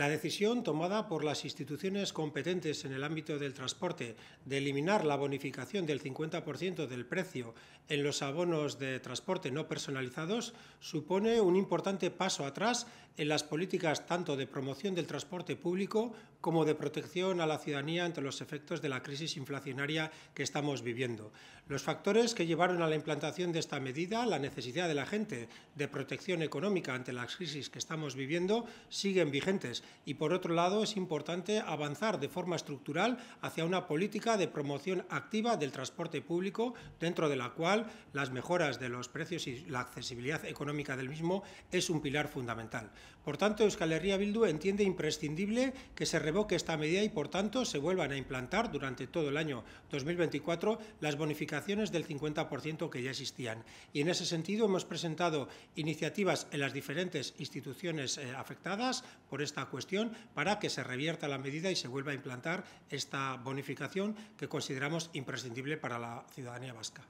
La decisión tomada por las instituciones competentes en el ámbito del transporte de eliminar la bonificación del 50% del precio en los abonos de transporte no personalizados supone un importante paso atrás en las políticas tanto de promoción del transporte público como de protección a la ciudadanía ante los efectos de la crisis inflacionaria que estamos viviendo. Los factores que llevaron a la implantación de esta medida, la necesidad de la gente de protección económica ante las crisis que estamos viviendo, siguen vigentes y por otro lado es importante avanzar de forma estructural hacia una política de promoción activa del transporte público, dentro de la cual las mejoras de los precios y la accesibilidad económica del mismo es un pilar fundamental. Por tanto, Euskal Herria Bildu entiende imprescindible que se revoque esta medida y, por tanto, se vuelvan a implantar durante todo el año 2024 las bonificaciones del 50% que ya existían. Y en ese sentido hemos presentado iniciativas en las diferentes instituciones eh, afectadas por esta cuestión para que se revierta la medida y se vuelva a implantar esta bonificación que consideramos imprescindible para la ciudadanía vasca.